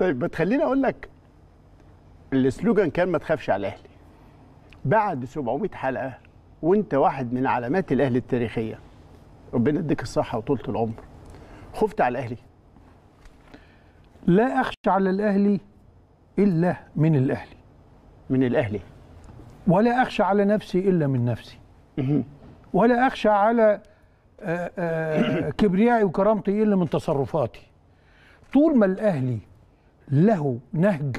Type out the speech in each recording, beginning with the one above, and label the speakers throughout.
Speaker 1: طيب ما تخليني اقول لك السلوجان كان ما تخافش على الاهلي بعد 700 حلقه وانت واحد من علامات الاهلي التاريخيه ربنا يديك الصحه وطولة العمر خفت على الاهلي
Speaker 2: لا اخشى على الاهلي الا من الاهلي من الاهلي ولا اخشى على نفسي الا من نفسي ولا اخشى على آه، آه، كبريائي وكرامتي الا من تصرفاتي طول ما الاهلي له نهج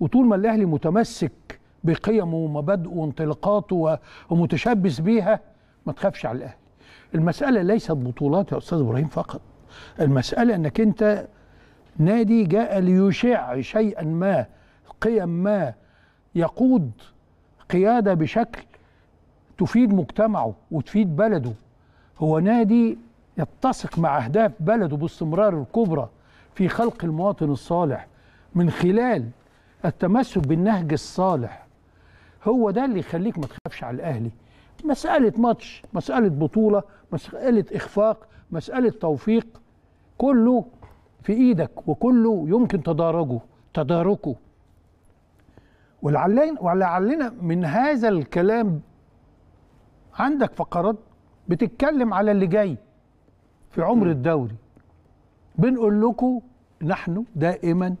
Speaker 2: وطول ما الاهلي متمسك بقيمه ومبادئه وانطلاقاته ومتشبث بيها ما تخافش على الاهلي المساله ليست بطولات يا استاذ ابراهيم فقط المساله انك انت نادي جاء ليشع شيئا ما قيم ما يقود قياده بشكل تفيد مجتمعه وتفيد بلده هو نادي يتسق مع اهداف بلده باستمرار الكبرى في خلق المواطن الصالح من خلال التمسك بالنهج الصالح هو ده اللي يخليك ما تخافش على الاهلي مساله ماتش مساله بطوله مساله اخفاق مساله توفيق كله في ايدك وكله يمكن تدارجه تداركه ولعلنا ولعلنا من هذا الكلام عندك فقرات بتتكلم على اللي جاي في عمر الدوري بنقول لكم نحن دائما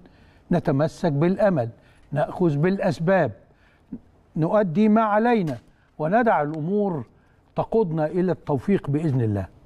Speaker 2: نتمسك بالامل ناخذ بالاسباب نؤدي ما علينا وندع الامور تقودنا الى التوفيق باذن الله